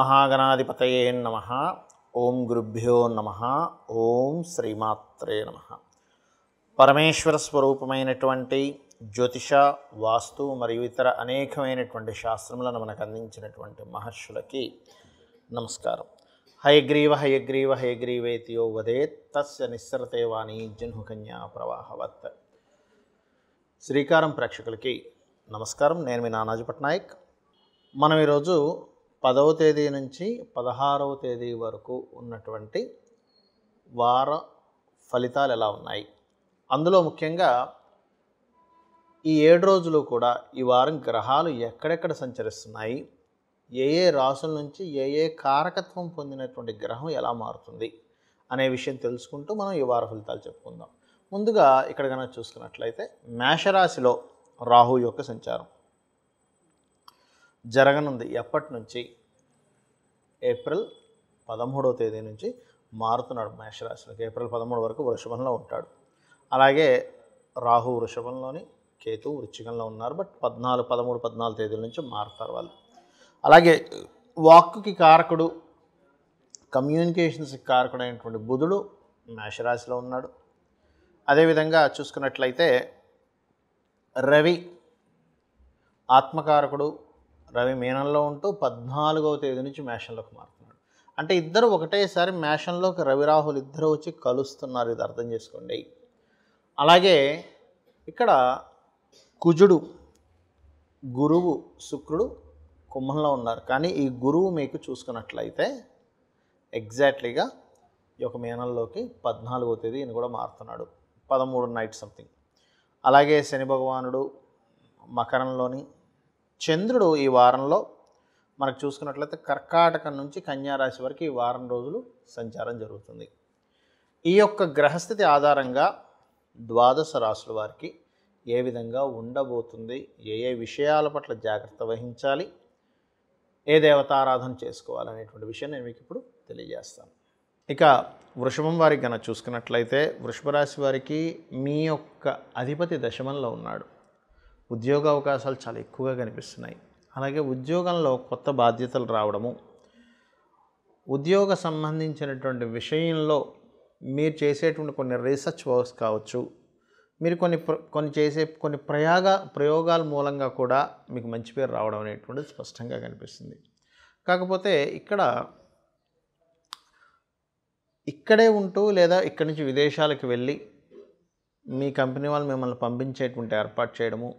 మహాగణాధిపతయే నమ ఓం గురుభ్యో నమ ఓం శ్రీమాత్రే నమ పరమేశ్వర స్వరూపమైనటువంటి జ్యోతిష వాస్తు మరియు ఇతర అనేకమైనటువంటి శాస్త్రములను మనకు అందించినటువంటి మహర్షులకి నమస్కారం హయగ్రీవ హయగ్రీవ యో వదేత్ తస్య నిస్సరతే వాణి జన్హుకన్యా ప్రవాహవత్ శ్రీకారం ప్రేక్షకులకి నమస్కారం నేను మీ నానాజీ పట్నాయక్ మనం ఈరోజు పదవ తేదీ నుంచి పదహారవ తేదీ వరకు ఉన్నటువంటి వార ఫలితాలు ఎలా ఉన్నాయి అందులో ముఖ్యంగా ఈ ఏడు రోజులు కూడా ఈ వారం గ్రహాలు ఎక్కడెక్కడ సంచరిస్తున్నాయి ఏ ఏ రాసుల నుంచి ఏ ఏ కారకత్వం పొందినటువంటి గ్రహం ఎలా మారుతుంది అనే విషయం తెలుసుకుంటూ మనం ఈ వార ఫలితాలు చెప్పుకుందాం ముందుగా ఇక్కడ కనుక చూసుకున్నట్లయితే మేషరాశిలో రాహు యొక్క సంచారం జరగనుంది ఎప్పటి నుంచి ఏప్రిల్ పదమూడవ తేదీ నుంచి మారుతున్నాడు మేషరాశిలోకి ఏప్రిల్ పదమూడు వరకు వృషభంలో ఉంటాడు అలాగే రాహు వృషభంలోని కేతు వృచ్చికంలో ఉన్నారు బట్ పద్నాలుగు పదమూడు పద్నాలుగు తేదీల నుంచి మారుతారు వాళ్ళు అలాగే వాక్కి కారకుడు కమ్యూనికేషన్స్కి అయినటువంటి బుధుడు మేషరాశిలో ఉన్నాడు అదేవిధంగా చూసుకున్నట్లయితే రవి ఆత్మకారకుడు రవి మీనంలో ఉంటూ పద్నాలుగవ తేదీ నుంచి మేషంలోకి మారుతున్నాడు అంటే ఇద్దరు ఒకటేసారి మేషంలోకి రవి రాహుల్ ఇద్దరు వచ్చి కలుస్తున్నారు ఇది అర్థం చేసుకోండి అలాగే ఇక్కడ కుజుడు గురువు శుక్రుడు కుంభంలో ఉన్నారు కానీ ఈ గురువు మీకు చూసుకున్నట్లయితే ఎగ్జాక్ట్లీగా ఈ యొక్క మేనంలోకి పద్నాలుగో తేదీ ఈయన కూడా మారుతున్నాడు పదమూడు నైట్ సంథింగ్ అలాగే శని భగవానుడు మకరంలోని చంద్రుడు ఈ వారంలో మనకు చూసుకున్నట్లయితే కర్కాటకం నుంచి కన్యారాశి వరకు ఈ వారం రోజులు సంచారం జరుగుతుంది ఈ యొక్క గ్రహస్థితి ఆధారంగా ద్వాదశ రాశుల వారికి ఏ విధంగా ఉండబోతుంది ఏ ఏ విషయాల పట్ల జాగ్రత్త వహించాలి ఏ దేవతారాధన చేసుకోవాలనేటువంటి విషయం నేను మీకు ఇప్పుడు తెలియజేస్తాను ఇక వృషభం వారికి కనుక చూసుకున్నట్లయితే వృషభ రాశి వారికి మీ యొక్క అధిపతి దశమంలో ఉన్నాడు ఉద్యోగ అవకాశాలు చాలా ఎక్కువగా కనిపిస్తున్నాయి అలాగే ఉద్యోగంలో కొత్త బాధ్యతలు రావడము ఉద్యోగ సంబంధించినటువంటి విషయంలో మీరు చేసేటువంటి కొన్ని రీసెర్చ్ వర్క్స్ కావచ్చు మీరు కొన్ని కొన్ని చేసే కొన్ని ప్రయోగ ప్రయోగాల మూలంగా కూడా మీకు మంచి పేరు రావడం అనేటువంటిది స్పష్టంగా కనిపిస్తుంది కాకపోతే ఇక్కడ ఇక్కడే ఉంటూ లేదా ఇక్కడి నుంచి విదేశాలకు వెళ్ళి మీ కంపెనీ వాళ్ళు మిమ్మల్ని పంపించేటువంటి ఏర్పాటు చేయడము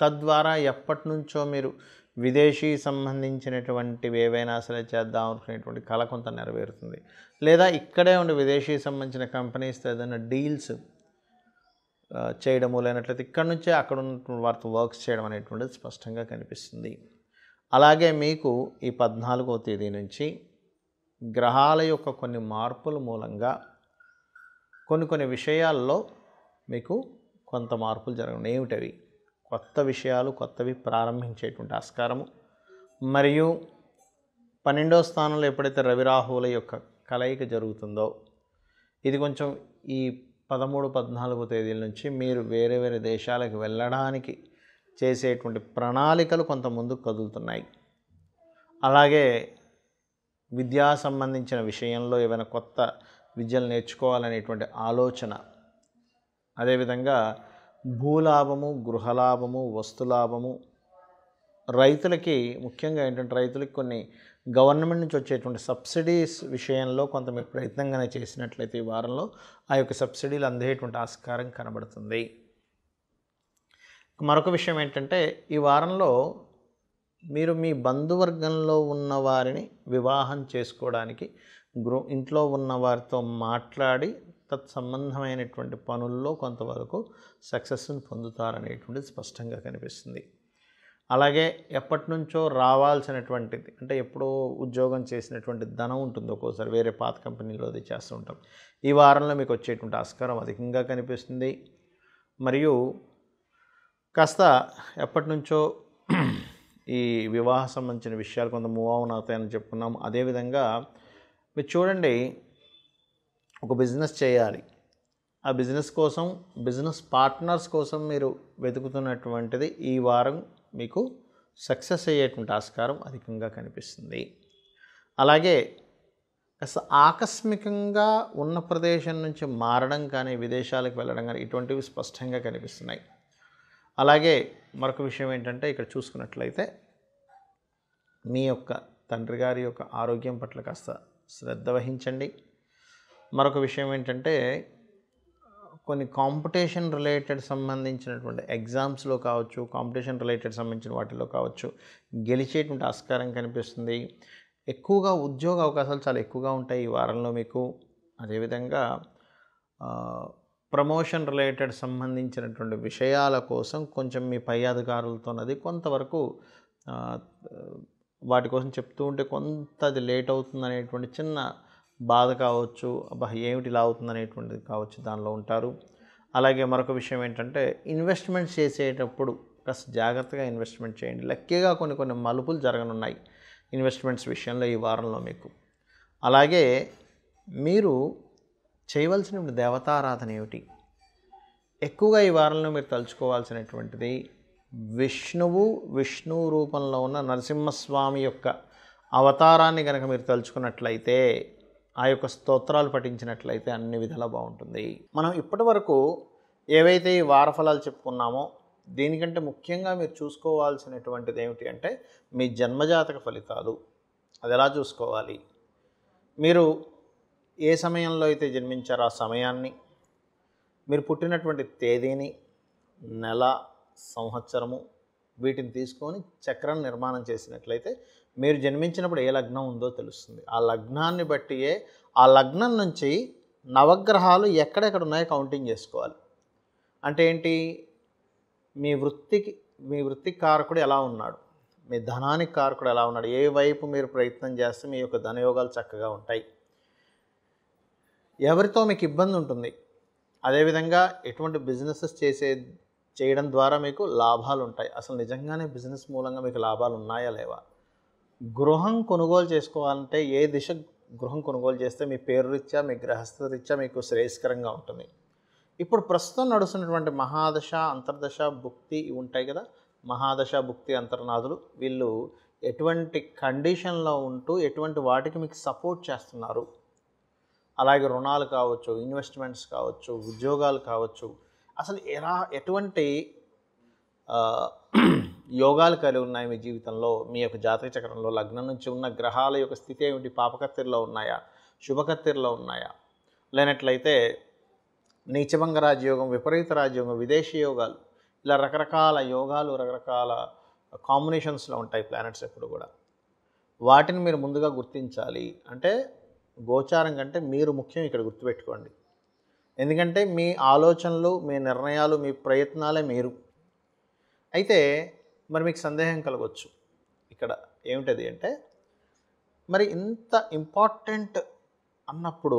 తద్వారా ఎప్పటి నుంచో మీరు విదేశీ సంబంధించినటువంటివి ఏవైనా సరే చేద్దాం అనుకునేటువంటి కళ కొంత నెరవేరుతుంది లేదా ఇక్కడే ఉండి విదేశీ సంబంధించిన కంపెనీస్తో ఏదైనా డీల్స్ చేయడము లేనట్లయితే ఇక్కడ నుంచే అక్కడ ఉన్న వారితో వర్క్స్ చేయడం అనేటువంటిది స్పష్టంగా కనిపిస్తుంది అలాగే మీకు ఈ పద్నాలుగో తేదీ నుంచి గ్రహాల యొక్క కొన్ని మార్పుల మూలంగా కొన్ని కొన్ని విషయాల్లో మీకు కొంత మార్పులు జరగడం ఏమిటవి కొత్త విషయాలు కొత్తవి ప్రారంభించేటువంటి ఆస్కారము మరియు పన్నెండో స్థానంలో ఎప్పుడైతే రవిరాహువుల యొక్క కలయిక జరుగుతుందో ఇది కొంచెం ఈ పదమూడు పద్నాలుగు తేదీల నుంచి మీరు వేరే వేరే దేశాలకు వెళ్ళడానికి చేసేటువంటి ప్రణాళికలు కొంత ముందుకు కదులుతున్నాయి అలాగే విద్యా సంబంధించిన విషయంలో ఏమైనా కొత్త విద్యలు నేర్చుకోవాలనేటువంటి ఆలోచన అదేవిధంగా భూలాభము గృహలాభము వస్తులాభము రైతులకి ముఖ్యంగా ఏంటంటే రైతులకి కొన్ని గవర్నమెంట్ నుంచి వచ్చేటువంటి సబ్సిడీస్ విషయంలో కొంత మీరు ప్రయత్నంగానే చేసినట్లయితే ఈ వారంలో ఆ యొక్క సబ్సిడీలు అందేటువంటి ఆస్కారం కనబడుతుంది మరొక విషయం ఏంటంటే ఈ వారంలో మీరు మీ బంధువర్గంలో ఉన్న వారిని వివాహం చేసుకోవడానికి గృ ఇంట్లో ఉన్న వారితో మాట్లాడి తత్సంబంధమైనటువంటి పనుల్లో కొంతవరకు సక్సెస్ని పొందుతారనేటువంటిది స్పష్టంగా కనిపిస్తుంది అలాగే ఎప్పటి నుంచో రావాల్సినటువంటిది అంటే ఎప్పుడో ఉద్యోగం చేసినటువంటి ధనం ఉంటుంది ఒక్కోసారి వేరే పాత కంపెనీలో అది చేస్తూ ఉంటాం ఈ వారంలో మీకు వచ్చేటువంటి ఆస్కారం అధికంగా కనిపిస్తుంది మరియు కాస్త ఎప్పటి నుంచో ఈ వివాహ సంబంధించిన విషయాలు కొంత మూవ్ అవున్ అవుతాయని చెప్పుకున్నాము అదేవిధంగా మీరు చూడండి ఒక బిజినెస్ చేయాలి ఆ బిజినెస్ కోసం బిజినెస్ పార్ట్నర్స్ కోసం మీరు వెతుకుతున్నటువంటిది ఈ వారం మీకు సక్సెస్ అయ్యేటువంటి ఆస్కారం అధికంగా కనిపిస్తుంది అలాగే కాస్త ఆకస్మికంగా ఉన్న ప్రదేశం నుంచి మారడం కానీ విదేశాలకు వెళ్ళడం కానీ ఇటువంటివి స్పష్టంగా కనిపిస్తున్నాయి అలాగే మరొక విషయం ఏంటంటే ఇక్కడ చూసుకున్నట్లయితే మీ యొక్క తండ్రి గారి యొక్క ఆరోగ్యం పట్ల కాస్త శ్రద్ధ వహించండి మరొక విషయం ఏంటంటే కొన్ని కాంపిటీషన్ రిలేటెడ్ సంబంధించినటువంటి ఎగ్జామ్స్లో కావచ్చు కాంపిటీషన్ రిలేటెడ్ సంబంధించిన వాటిలో కావచ్చు గెలిచేటువంటి ఆస్కారం కనిపిస్తుంది ఎక్కువగా ఉద్యోగ అవకాశాలు చాలా ఎక్కువగా ఉంటాయి ఈ వారంలో మీకు అదేవిధంగా ప్రమోషన్ రిలేటెడ్ సంబంధించినటువంటి విషయాల కోసం కొంచెం మీ పై అధికారులతోనది కొంతవరకు వాటి కోసం చెప్తూ ఉంటే కొంత అది లేట్ అవుతుంది అనేటువంటి చిన్న బాధ కావచ్చు అబ్బా ఏమిటి ఇలా అవుతుంది అనేటువంటిది కావచ్చు దానిలో ఉంటారు అలాగే మరొక విషయం ఏంటంటే ఇన్వెస్ట్మెంట్ చేసేటప్పుడు కాస్త జాగ్రత్తగా ఇన్వెస్ట్మెంట్ చేయండి లక్కీగా కొన్ని కొన్ని మలుపులు జరగనున్నాయి ఇన్వెస్ట్మెంట్స్ విషయంలో ఈ వారంలో మీకు అలాగే మీరు చేయవలసిన దేవతారాధన ఏమిటి ఎక్కువగా ఈ వారంలో మీరు తలుచుకోవాల్సినటువంటిది విష్ణువు విష్ణు రూపంలో ఉన్న నరసింహస్వామి యొక్క అవతారాన్ని కనుక మీరు తలుచుకున్నట్లయితే ఆ యొక్క స్తోత్రాలు పఠించినట్లయితే అన్ని విధాలా బాగుంటుంది మనం ఇప్పటి వరకు ఏవైతే ఈ వారఫలాలు చెప్పుకున్నామో దీనికంటే ముఖ్యంగా మీరు చూసుకోవాల్సినటువంటిది ఏమిటి అంటే మీ జన్మజాతక ఫలితాలు అది ఎలా చూసుకోవాలి మీరు ఏ సమయంలో అయితే జన్మించారో ఆ సమయాన్ని మీరు పుట్టినటువంటి తేదీని నెల సంవత్సరము వీటిని తీసుకొని చక్రం నిర్మాణం చేసినట్లయితే మీరు జన్మించినప్పుడు ఏ లగ్నం ఉందో తెలుస్తుంది ఆ లగ్నాన్ని బట్టియే ఆ లగ్నం నుంచి నవగ్రహాలు ఎక్కడెక్కడ ఉన్నాయో కౌంటింగ్ చేసుకోవాలి అంటే ఏంటి మీ వృత్తికి మీ వృత్తి కారకుడు ఎలా ఉన్నాడు మీ ధనానికి కారకుడు ఎలా ఉన్నాడు ఏ వైపు మీరు ప్రయత్నం చేస్తే మీ యొక్క ధనయోగాలు చక్కగా ఉంటాయి ఎవరితో మీకు ఇబ్బంది ఉంటుంది అదేవిధంగా ఎటువంటి బిజినెసెస్ చేసే చేయడం ద్వారా మీకు లాభాలు ఉంటాయి అసలు నిజంగానే బిజినెస్ మూలంగా మీకు లాభాలు ఉన్నాయా లేవా గృహం కొనుగోలు చేసుకోవాలంటే ఏ దిశ గృహం కొనుగోలు చేస్తే మీ పేరు రీత్యా మీ గ్రహస్థ రీత్యా మీకు శ్రేయస్కరంగా ఉంటుంది ఇప్పుడు ప్రస్తుతం నడుస్తున్నటువంటి మహాదశ అంతర్దశ భుక్తి ఉంటాయి కదా మహాదశ భుక్తి అంతర్నాథులు వీళ్ళు ఎటువంటి కండిషన్లో ఉంటూ ఎటువంటి వాటికి మీకు సపోర్ట్ చేస్తున్నారు అలాగే రుణాలు కావచ్చు ఇన్వెస్ట్మెంట్స్ కావచ్చు ఉద్యోగాలు కావచ్చు అసలు ఎలా ఎటువంటి యోగాలు కలిగి ఉన్నాయి మీ జీవితంలో మీ యొక్క జాతక చక్రంలో లగ్నం నుంచి ఉన్న గ్రహాల యొక్క స్థితి ఏమిటి పాపకత్తిరిలో ఉన్నాయా శుభకత్తిరిలో ఉన్నాయా లేనట్లయితే నీచభంగ రాజయోగం విపరీత రాజయోగం విదేశీ యోగాలు ఇలా రకరకాల యోగాలు రకరకాల కాంబినేషన్స్లో ఉంటాయి ప్లానెట్స్ ఎప్పుడు కూడా వాటిని మీరు ముందుగా గుర్తించాలి అంటే గోచారం కంటే మీరు ముఖ్యం ఇక్కడ గుర్తుపెట్టుకోండి ఎందుకంటే మీ ఆలోచనలు మీ నిర్ణయాలు మీ ప్రయత్నాలే మీరు అయితే మరి మీకు సందేహం కలగవచ్చు ఇక్కడ ఏమిటది అంటే మరి ఇంత ఇంపార్టెంట్ అన్నప్పుడు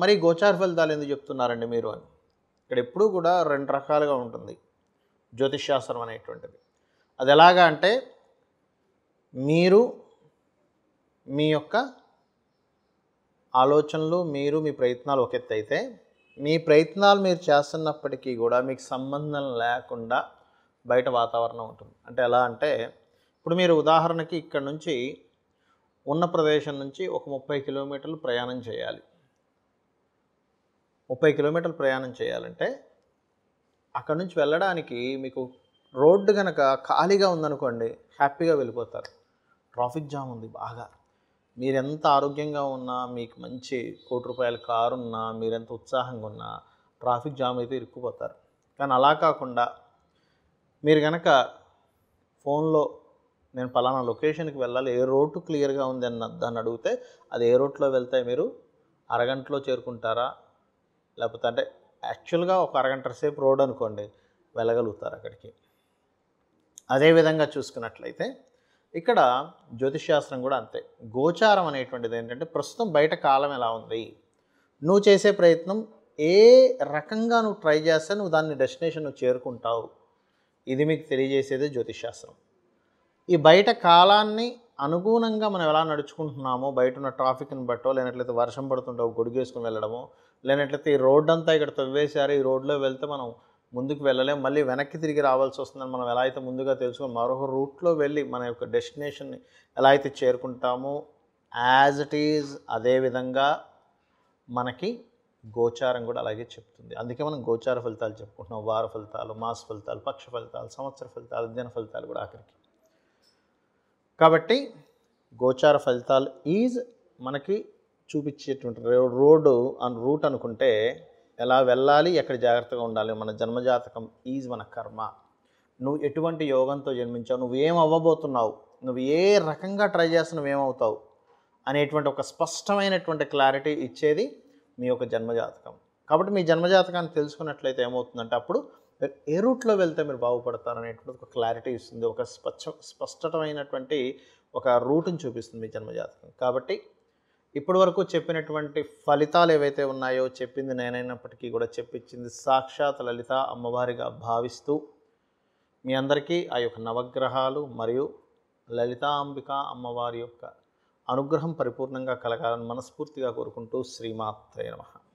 మరి గోచార ఫలితాలు ఎందుకు చెప్తున్నారండి మీరు అని ఇక్కడ ఎప్పుడూ కూడా రెండు రకాలుగా ఉంటుంది జ్యోతిష్శాస్త్రం అనేటువంటిది అది ఎలాగా అంటే మీరు మీ యొక్క ఆలోచనలు మీరు మీ ప్రయత్నాలు ఒక ఎత్తు అయితే మీ ప్రయత్నాలు మీరు చేస్తున్నప్పటికీ కూడా మీకు సంబంధం లేకుండా బయట వాతావరణం ఉంటుంది అంటే ఎలా అంటే ఇప్పుడు మీరు ఉదాహరణకి ఇక్కడ నుంచి ఉన్న ప్రదేశం నుంచి ఒక ముప్పై కిలోమీటర్లు ప్రయాణం చేయాలి ముప్పై కిలోమీటర్లు ప్రయాణం చేయాలంటే అక్కడ నుంచి వెళ్ళడానికి మీకు రోడ్డు కనుక ఖాళీగా ఉందనుకోండి హ్యాపీగా వెళ్ళిపోతారు ట్రాఫిక్ జామ్ ఉంది బాగా మీరు ఎంత ఆరోగ్యంగా ఉన్నా మీకు మంచి కోటి రూపాయల కారు ఉన్నా మీరెంత ఉత్సాహంగా ఉన్నా ట్రాఫిక్ జామ్ అయితే ఇరుక్కుపోతారు కానీ అలా కాకుండా మీరు కనుక ఫోన్లో నేను పలానా లొకేషన్కి వెళ్ళాలి ఏ రోడ్డు క్లియర్గా ఉంది అన్న దాన్ని అడిగితే అది ఏ రోడ్లో వెళ్తే మీరు అరగంటలో చేరుకుంటారా లేకపోతే అంటే యాక్చువల్గా ఒక అరగంట సేపు రోడ్ అనుకోండి వెళ్ళగలుగుతారు అక్కడికి అదేవిధంగా చూసుకున్నట్లయితే ఇక్కడ జ్యోతిషాస్త్రం కూడా అంతే గోచారం అనేటువంటిది ఏంటంటే ప్రస్తుతం బయట కాలం ఎలా ఉంది నువ్వు చేసే ప్రయత్నం ఏ రకంగా నువ్వు ట్రై చేస్తే నువ్వు దాన్ని డెస్టినేషన్ నువ్వు చేరుకుంటావు ఇది మీకు తెలియజేసేదే శాస్త్రం ఈ బయట కాలాన్ని అనుగుణంగా మనం ఎలా నడుచుకుంటున్నామో బయట ఉన్న ట్రాఫిక్ని బట్టో లేనట్లయితే వర్షం పడుతుంటే గొడిగేసుకుని వెళ్ళడమో లేనట్లయితే ఈ రోడ్ అంతా ఇక్కడ తవ్వేశారు ఈ రోడ్లో వెళ్తే మనం ముందుకు వెళ్ళలేం మళ్ళీ వెనక్కి తిరిగి రావాల్సి వస్తుందని మనం ఎలా అయితే ముందుగా తెలుసుకుని మరొక రూట్లో వెళ్ళి మన యొక్క డెస్టినేషన్ని ఎలా అయితే చేరుకుంటామో యాజ్ ఇట్ ఈజ్ అదేవిధంగా మనకి గోచారం కూడా అలాగే చెప్తుంది అందుకే మనం గోచార ఫలితాలు చెప్పుకుంటున్నాం వార ఫలితాలు మాస ఫలితాలు పక్ష ఫలితాలు సంవత్సర ఫలితాలు దిన ఫలితాలు కూడా ఆఖరికి కాబట్టి గోచార ఫలితాలు ఈజ్ మనకి చూపించేటువంటి రోడ్డు అండ్ రూట్ అనుకుంటే ఎలా వెళ్ళాలి ఎక్కడ జాగ్రత్తగా ఉండాలి మన జన్మజాతకం ఈజ్ మన కర్మ నువ్వు ఎటువంటి యోగంతో జన్మించావు నువ్వు ఏం అవ్వబోతున్నావు నువ్వు ఏ రకంగా ట్రై చేస్తున్నావు ఏమవుతావు అనేటువంటి ఒక స్పష్టమైనటువంటి క్లారిటీ ఇచ్చేది మీ యొక్క జన్మజాతకం కాబట్టి మీ జన్మజాతకాన్ని తెలుసుకున్నట్లయితే ఏమవుతుందంటే అప్పుడు మీరు ఏ రూట్లో వెళ్తే మీరు అనేటువంటి ఒక క్లారిటీ ఇస్తుంది ఒక స్పచ్చ స్పష్టమైనటువంటి ఒక రూట్ని చూపిస్తుంది మీ జన్మజాతకం కాబట్టి ఇప్పటి వరకు చెప్పినటువంటి ఫలితాలు ఏవైతే ఉన్నాయో చెప్పింది నేనైనప్పటికీ కూడా చెప్పించింది సాక్షాత్ లలిత అమ్మవారిగా భావిస్తూ మీ అందరికీ ఆ యొక్క నవగ్రహాలు మరియు లలితాంబిక అమ్మవారి యొక్క అనుగ్రహం పరిపూర్ణంగా కలగాలని మనస్ఫూర్తిగా కోరుకుంటూ శ్రీమాత్రే నమ